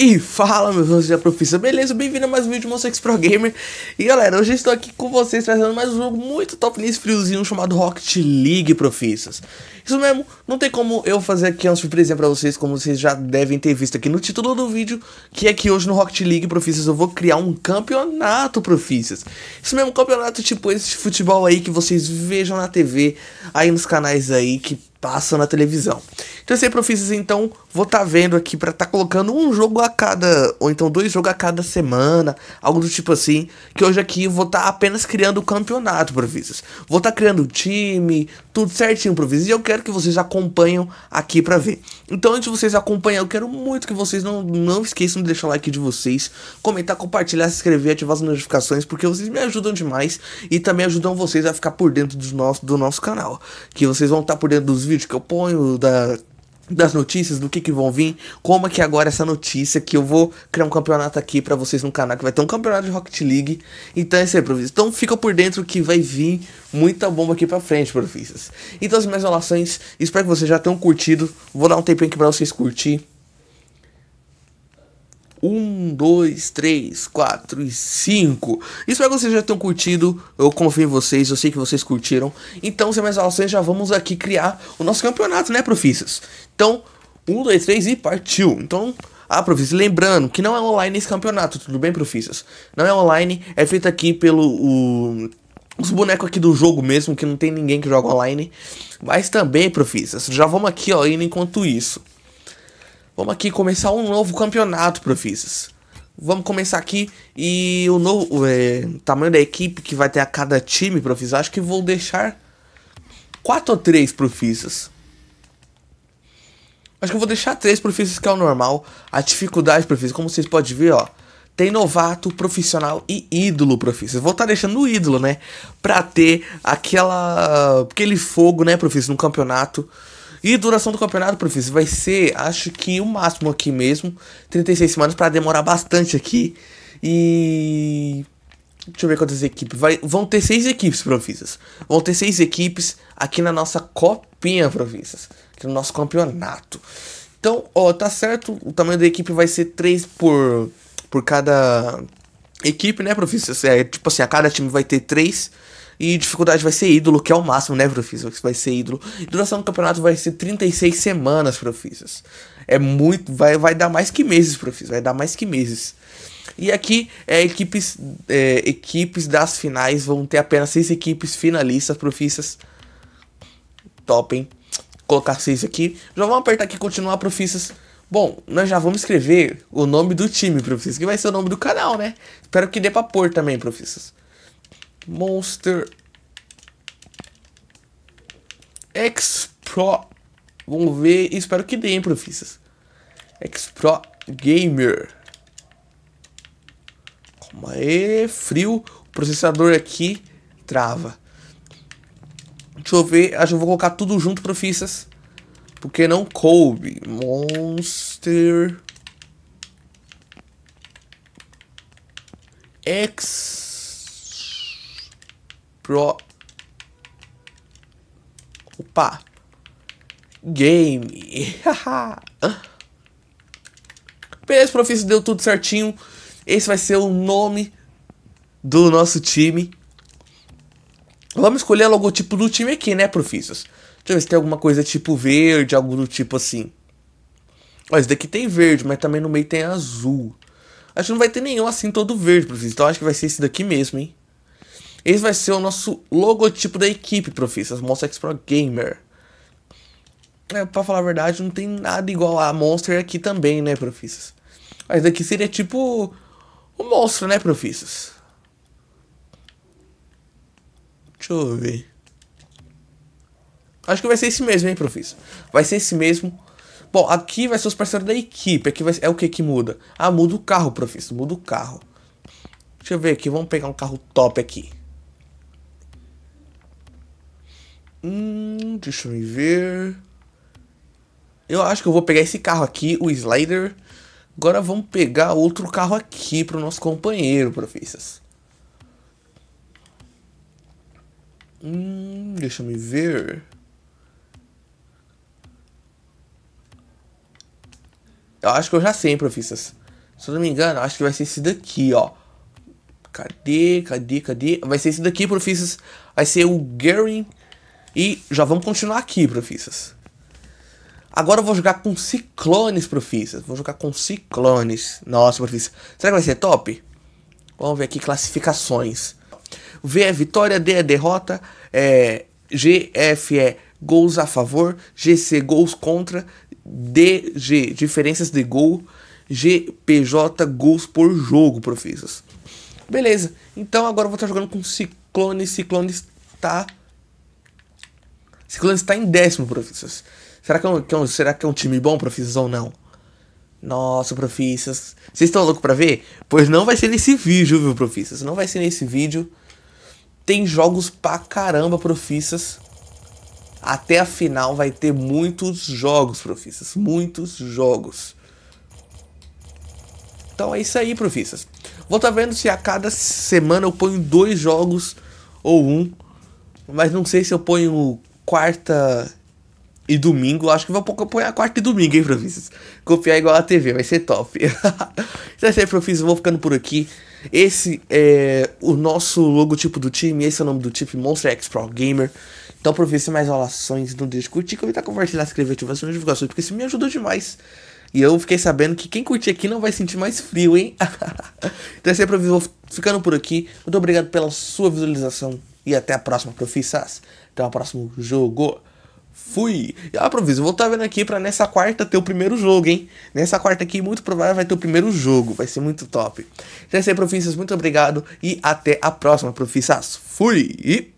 E fala meus amigos da profissão, beleza? Bem-vindo a mais um vídeo do Monsex Pro Gamer E galera, hoje estou aqui com vocês trazendo mais um jogo muito top nesse friozinho chamado Rocket League Profissas Isso mesmo, não tem como eu fazer aqui uma surpresa pra vocês, como vocês já devem ter visto aqui no título do vídeo Que é que hoje no Rocket League Profissas eu vou criar um campeonato Profissas Isso mesmo, campeonato tipo esse de futebol aí que vocês vejam na TV, aí nos canais aí que passa na televisão. Então sempre eu fiz então vou estar tá vendo aqui para estar tá colocando um jogo a cada ou então dois jogos a cada semana, algo do tipo assim, que hoje aqui vou estar tá apenas criando o campeonato para vocês. Vou estar tá criando o time, tudo certinho para vocês e eu quero que vocês acompanham aqui para ver. Então antes de vocês acompanhar, eu quero muito que vocês não não esqueçam de deixar o like de vocês, comentar, compartilhar, se inscrever, ativar as notificações, porque vocês me ajudam demais e também ajudam vocês a ficar por dentro do nosso do nosso canal, que vocês vão estar tá por dentro dos vídeos que eu ponho, da, das notícias, do que, que vão vir, como é que agora essa notícia que eu vou criar um campeonato aqui para vocês no canal, que vai ter um campeonato de Rocket League. Então é isso aí, profissas. Então fica por dentro que vai vir muita bomba aqui pra frente, profissas. Então as minhas relações, espero que vocês já tenham curtido. Vou dar um tempinho aqui pra vocês curtir. Um dois, três, quatro e cinco. Espero que vocês já tenham curtido. Eu confio em vocês, eu sei que vocês curtiram. Então, sem mais relações, já vamos aqui criar o nosso campeonato, né, profissas? Então, um, dois, três e partiu. Então. Ah, profissas, lembrando que não é online esse campeonato, tudo bem, profissas? Não é online, é feito aqui pelo o, os bonecos aqui do jogo mesmo, que não tem ninguém que joga online. Mas também, profissas, já vamos aqui, ó, indo enquanto isso. Vamos aqui começar um novo campeonato, profissas vamos começar aqui. E o novo é, tamanho da equipe que vai ter a cada time, Profis, acho que vou deixar quatro ou três Profissas. Acho que eu vou deixar três Profissas, que é o normal. A dificuldade, Profissas, como vocês podem ver, ó. Tem novato, profissional e ídolo, Profissas. Vou estar tá deixando o ídolo, né? Pra ter aquela, aquele fogo, né, Profissas, no campeonato. E duração do campeonato, professor, vai ser, acho que o máximo aqui mesmo, 36 semanas para demorar bastante aqui. E Deixa eu ver quantas equipes. Vai, vão ter seis equipes, Provisas. Vão ter seis equipes aqui na nossa copinha, Provisas. Aqui no nosso campeonato. Então, ó, tá certo. O tamanho da equipe vai ser três por, por cada equipe, né, Provisas? É, tipo assim, a cada time vai ter três. E dificuldade vai ser ídolo, que é o máximo, né, Profissas? Vai ser ídolo. E duração do campeonato vai ser 36 semanas, Profissas. É muito. Vai, vai dar mais que meses, Profissas. Vai dar mais que meses. E aqui, é, equipes, é, equipes das finais vão ter apenas seis equipes finalistas, Profissas. Top, hein? Colocar seis aqui. Já vamos apertar aqui continuar, Profissas. Bom, nós já vamos escrever o nome do time, Profissas. que vai ser o nome do canal, né? Espero que dê pra pôr também, profissas Monster X Pro. Vamos ver, espero que deem profissas. X Pro Gamer. Calma aí, frio. O processador aqui trava. Deixa eu ver, acho que eu vou colocar tudo junto, profissas. Porque não coube. Monster... X pro opa game beleza profissa deu tudo certinho esse vai ser o nome do nosso time vamos escolher o logotipo do time aqui né profissos deixa eu ver se tem alguma coisa tipo verde algo do tipo assim Ó, esse daqui tem verde mas também no meio tem azul acho que não vai ter nenhum assim todo verde profissos. então acho que vai ser esse daqui mesmo hein esse vai ser o nosso logotipo da equipe, profissas, Monster X Pro Gamer. É, pra falar a verdade, não tem nada igual a Monster aqui também, né, profissas? Mas aqui seria tipo o um monstro, né, profissas? Deixa eu ver. Acho que vai ser esse mesmo, hein, Profissa. Vai ser esse mesmo. Bom, aqui vai ser os parceiros da equipe. Aqui vai... é o que que muda? Ah, muda o carro, Profissa. Muda o carro. Deixa eu ver aqui. Vamos pegar um carro top aqui. Hum, deixa eu ver. Eu acho que eu vou pegar esse carro aqui, o Slider. Agora vamos pegar outro carro aqui pro nosso companheiro, profissas Hum, deixa eu ver. Eu acho que eu já sei, profissas. Se eu não me engano, acho que vai ser esse daqui, ó. Cadê, cadê, cadê? Vai ser esse daqui, profissas. Vai ser o Gary e já vamos continuar aqui, profissas. Agora eu vou jogar com ciclones, profissas. Vou jogar com ciclones. Nossa, profissa. Será que vai ser top? Vamos ver aqui classificações. V é vitória, D é derrota, é, G, F é gols a favor, G C gols contra, D G diferenças de gol, G P J gols por jogo, profissas. Beleza, então agora eu vou estar jogando com ciclones, ciclones tá Ciclano está em décimo, Profissas. Será que é um, que é um será que é um time bom, Profissas, ou não? Nossa, Profissas. Vocês estão loucos para ver? Pois não vai ser nesse vídeo, viu, Profissas? Não vai ser nesse vídeo. Tem jogos pra caramba, Profissas. Até a final vai ter muitos jogos, Profissas. Muitos jogos. Então é isso aí, Profissas. Vou estar tá vendo se a cada semana eu ponho dois jogos ou um. Mas não sei se eu ponho quarta e domingo. Acho que vou apoiar quarta e domingo, hein, Profissas? Copiar igual a TV, vai ser top. então é isso aí, Profissas. Vou ficando por aqui. Esse é o nosso logotipo do time. Esse é o nome do time Monster X Pro Gamer. Então, Profissas, mais relações. Não deixe de curtir, comentar, compartilhar, escrever, ativar as notificações, porque isso me ajudou demais. E eu fiquei sabendo que quem curtir aqui não vai sentir mais frio, hein? então é isso aí, Profissas. Vou ficando por aqui. Muito obrigado pela sua visualização. E até a próxima, profissas. Até o próximo jogo. Fui! E ah, Proviso, vou estar tá vendo aqui para nessa quarta ter o primeiro jogo, hein? Nessa quarta aqui, muito provável, vai ter o primeiro jogo. Vai ser muito top. Já então é sei, Profissas, muito obrigado. E até a próxima, Profissas. Fui!